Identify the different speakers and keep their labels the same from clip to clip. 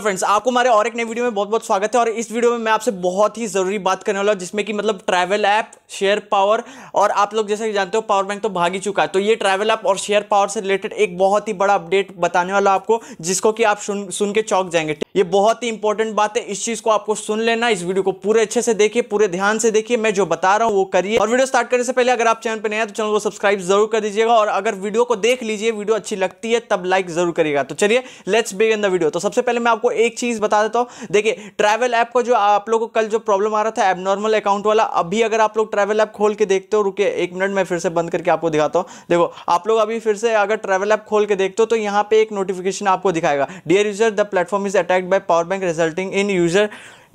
Speaker 1: friends आपको हमारे और एक नए वीडियो में बहुत बहुत स्वागत है और इस वीडियो में मैं आपसे बहुत ही ज़रूरी बात करने वाला हूँ जिसमें कि मतलब ट्रैवल ऐप शेयर पावर और आप लोग जैसे जानते हो पावर बैंक तो भाग ही चुका है तो ये ट्रैवल ऐप और शेयर पावर से रिलेटेड एक बहुत ही बड़ा अपडेट बताने वाला आपको जिसको कि आप सुन सुन के चौक जाएंगे ये बहुत ही इंपॉर्टेंट बात है इस चीज को आपको सुन लेना इस वीडियो को पूरे अच्छे से देखिए पूरे ध्यान से देखिए मैं जो बता रहा हूँ वो करिए और वीडियो स्टार्ट करने से पहले अगर आप चैनल पर नए हैं तो चैनल को सब्सक्राइब जरूर कर दीजिएगा और अगर वीडियो को देख लीजिए वीडियो अच्छी लगती है तब लाइक जरूर करिएगा तो चलिए लेट्स बिगिन द वीडियो तो सबसे पहले मैं आपको एक चीज बता देता हूँ देखिए ट्रैवल ऐप को जो आप लोग को कल जो प्रॉब्लम आ रहा था एबनॉर्मल अकाउंट वाला अभी अगर आप लोग ट्रैवल ऐप खोल के देखते हो रुके एक मिनट में फिर से बंद करके आपको दिखाता हूँ देखो आप लोग अभी फिर से अगर ट्रैवल ऐप खोल के देखते हो तो यहाँ पे एक नोटिफिकेशन आपको दिखाएगा dear user the platform is attack backed by power bank resulting in user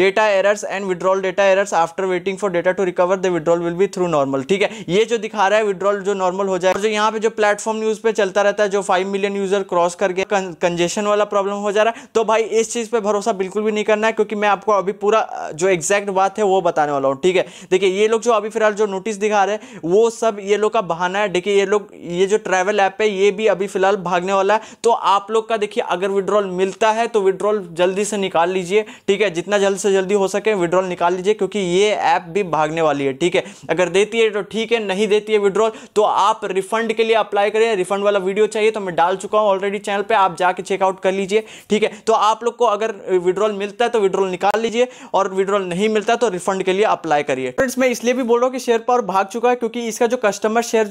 Speaker 1: data errors and withdrawal data errors after waiting for data to recover the withdrawal will be through normal ठीक है ये जो दिखा रहा है withdrawal जो normal हो जाए जो यहाँ पे जो प्लेटफॉर्म न्यूज पे चलता रहता है जो फाइव मिलियन यूजर क्रॉस करके कंजेशन वाला प्रॉब्लम हो जा रहा है तो भाई इस चीज़ पर भरोसा बिल्कुल भी नहीं करना है क्योंकि मैं आपको अभी पूरा जो एग्जैक्ट बात है वो बताने वाला हूँ ठीक है देखिए ये लोग जो अभी फिलहाल जो नोटिस दिखा रहे हैं वो सब ये लोग का बहाना है देखिए ये लोग ये जो ट्रैवल ऐप है ये भी अभी फिलहाल भागने वाला है तो आप लोग का देखिए अगर विड्रॉल मिलता है तो विड्रॉल जल्दी से निकाल लीजिए ठीक है जितना जल्द से जल्दी हो सके विड्रॉल निकाल लीजिए क्योंकि ये ऐप भी भागने वाली है ठीक है अगर देती है तो ठीक है नहीं देती है विड्रॉल तो आप रिफंड के लिए अप्लाई करिए रिफंड वाला वीडियो चाहिए तो मैं डाल चुका हूँ ऑलरेडी चैनल पर आप जाके चेकआउट कर लीजिए ठीक है तो आप लोग को अगर विड्रॉल मिलता है तो विड्रॉल निकाल लीजिए और विड्रॉल नहीं मिलता तो रिफंड के लिए अप्लाई करिए फ्रेंड्स मैं इसलिए भी बोल रहा हूँ कि शेयर पावर भाग चुका है क्योंकि इसका जो कस्टमर शेयर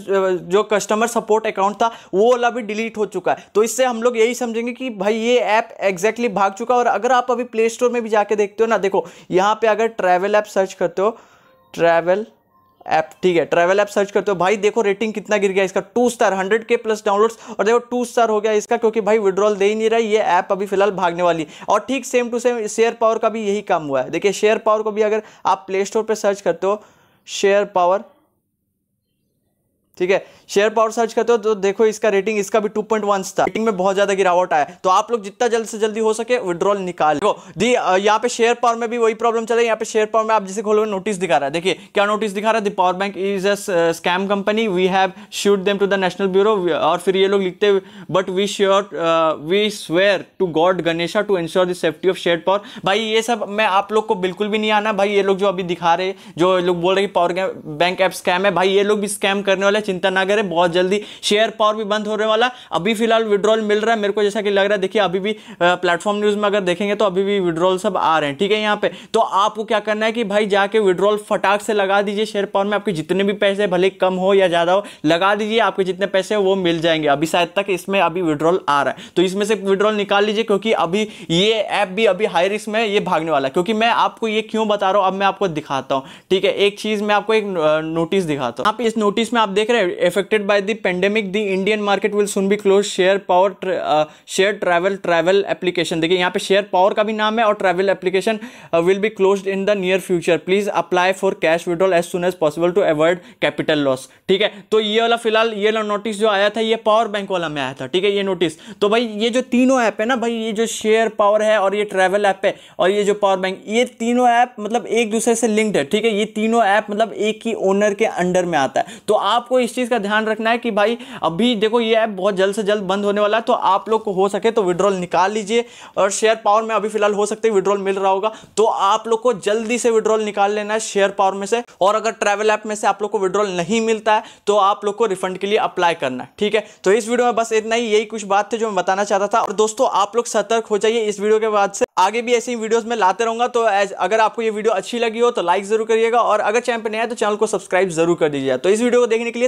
Speaker 1: जो कस्टमर सपोर्ट अकाउंट था वो वाला भी डिलीट हो चुका है तो इससे हम लोग यही समझेंगे कि भाई ये ऐप एग्जैक्टली भाग चुका है और अगर आप अभी प्ले स्टोर में भी जाके देखते हो ना देखो यहाँ पे अगर ट्रैवल ऐप सर्च करते हो ट्रैवल ऐप ठीक है ट्रैवल ऐप सर्च करते हो भाई देखो रेटिंग कितना गिर गया इसका टू स्टार हंड्रेड के प्लस डाउनलोड्स और देखो टू स्टार हो गया इसका क्योंकि भाई विड्रॉल दे ही नहीं रहा ये ऐप अभी फिलहाल भागने वाली और ठीक same to same share power का भी यही काम हुआ है देखिए शेयर पावर को भी अगर आप प्ले स्टोर पर सर्च करते हो शेयर पावर ठीक है शेयर पावर सर्च करते हो तो देखो इसका रेटिंग इसका भी 2.1 पॉइंट था रेटिंग में बहुत ज्यादा गिरावट आया तो आप लोग जितना जल्द से जल्दी हो सके विड्रॉल निकाल लो दी uh, यहाँ पे शेयर पावर में भी वही प्रॉब्लम चले यहाँ पे शेयर पावर में आप जिसे खोलोगे नोटिस दिखा रहा है देखिए क्या नोटिस दिखा रहा है power bank is a scam company we have shoot them to the national bureau और फिर ये लोग लिखते but we sure we swear to god Ganesha to ensure the safety of share power भाई ये सब मैं आप लोग को बिल्कुल भी नहीं आना भाई ये लोग जो अभी दिखा रहे जो लोग बोल रहे पावर बैंक ऐप स्कैम है भाई ये लोग भी स्कैम करने वाले है चिंता ना करें बहुत जल्दी शेयर पावर भी बंद होने वाला अभी फिलहाल विड्रॉल मिल रहा है मेरे को जैसा कि लग रहा है देखिए अभी भी प्लेटफॉर्म न्यूज़ में अगर देखेंगे तो अभी भी विड्रॉल सब आ रहे हैं ठीक है यहाँ पे तो आपको क्या करना है कि भाई जाके विड्रॉल फटाक से लगा दीजिए शेयर पावर में आपके जितने भी पैसे भले कम हो या ज़्यादा हो लगा दीजिए आपके जितने पैसे वो मिल जाएंगे अभी शायद तक इसमें अभी विड्रॉल आ रहा है तो इसमें से विड्रॉल निकाल लीजिए क्योंकि अभी ये ऐप भी अभी हाई रिस्क में ये भागने वाला है क्योंकि मैं आपको ये क्यों बता रहा हूँ अब मैं आपको दिखाता हूँ ठीक है एक चीज़ मैं आपको एक नोटिस दिखाता हूँ आप इस नोटिस में आप देख देख रहे हैं affected by the pandemic the Indian market will soon be close share power share travel travel application देखिए यहाँ पे शेयर पावर का भी नाम है और travel application will be close in the near future please apply for cash withdrawal as soon as possible to avoid capital loss ठीक है तो ये वाला फिलहाल ये नोटिस जो आया था ये पावर बैंक वाला में आया था ठीक है ये नोटिस तो भाई ये जो तीनों ऐप है ना भाई ये जो शेयर पावर है और ये ट्रैवल ऐप है और ये जो पावर बैंक ये तीनों ऐप मतलब एक दूसरे से लिंक्ड है ठीक है ये तीनों ऐप मतलब एक ही ओनर के अंडर में आता है तो आपको इस चीज़ का ध्यान रखना है कि भाई अभी देखो ये ऐप बहुत जल्द से जल्द बंद होने वाला है तो आप लोग को हो सके तो विड्रॉल निकाल लीजिए और शेयर पावर में अभी फिलहाल हो सकते विड्रॉल मिल रहा होगा तो आप लोग को जल्दी से विड्रॉल निकाल लेना है शेयर पावर में से और अगर ट्रैवल ऐप में से आप लोग को विड्रॉल नहीं मिलता है तो आप लोग को रिफंड के लिए अप्लाई करना ठीक है तो इस वीडियो में बस इतना ही यही कुछ बात थी जो मैं बताना चाहता था और दोस्तों आप लोग सतर्क हो जाइए इस वीडियो के बाद से आगे भी ऐसी वीडियोस में लाते रहूंगा तो अगर आपको ये वीडियो अच्छी लगी हो तो लाइक जरूर करिएगा और अगर चैनल पर नया है तो चैनल को सब्सक्राइब जरूर कर दीजिएगा तो इस वीडियो को देखने के लिए